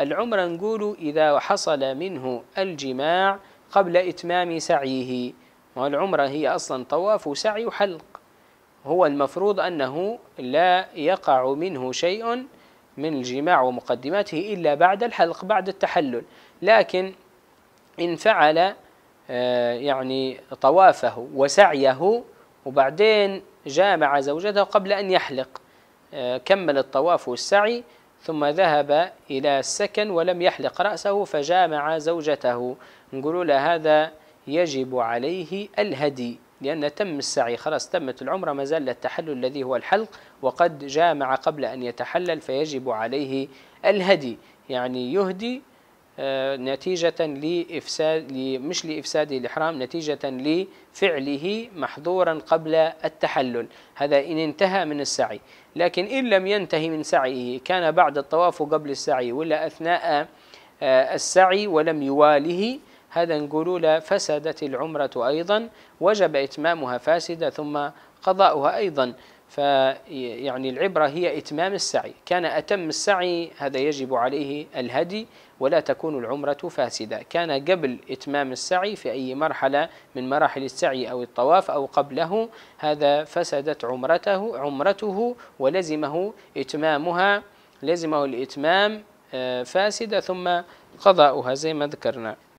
العمرة نقول إذا حصل منه الجماع قبل إتمام سعيه والعمرة هي أصلا طواف وسعي وحلق هو المفروض أنه لا يقع منه شيء من الجماع ومقدماته إلا بعد الحلق بعد التحلل لكن إن فعل آه، يعني طوافه وسعيه وبعدين جامع زوجته قبل أن يحلق آه، كمل الطواف والسعي ثم ذهب إلى السكن ولم يحلق رأسه فجامع زوجته نقول له هذا يجب عليه الهدي لأن تم السعي خلاص تمت العمرة ما زال التحلل الذي هو الحلق وقد جامع قبل أن يتحلل فيجب عليه الهدي يعني يهدي نتيجة لإفساد مش لإفساد الإحرام نتيجة لفعله محظورا قبل التحلل هذا إن انتهى من السعي لكن إن لم ينتهي من سعيه كان بعد الطواف قبل السعي ولا أثناء آه، السعي ولم يواله هذا نقول له فسدت العمرة أيضا وجب إتمامها فاسدة ثم قضاؤها أيضا فيعني العبرة هي إتمام السعي كان أتم السعي هذا يجب عليه الهدي ولا تكون العمرة فاسدة كان قبل إتمام السعي في أي مرحلة من مراحل السعي أو الطواف أو قبله هذا فسدت عمرته عمرته ولزمه إتمامها لزمه الإتمام آه، فاسدة ثم قضاؤها زي ما ذكرنا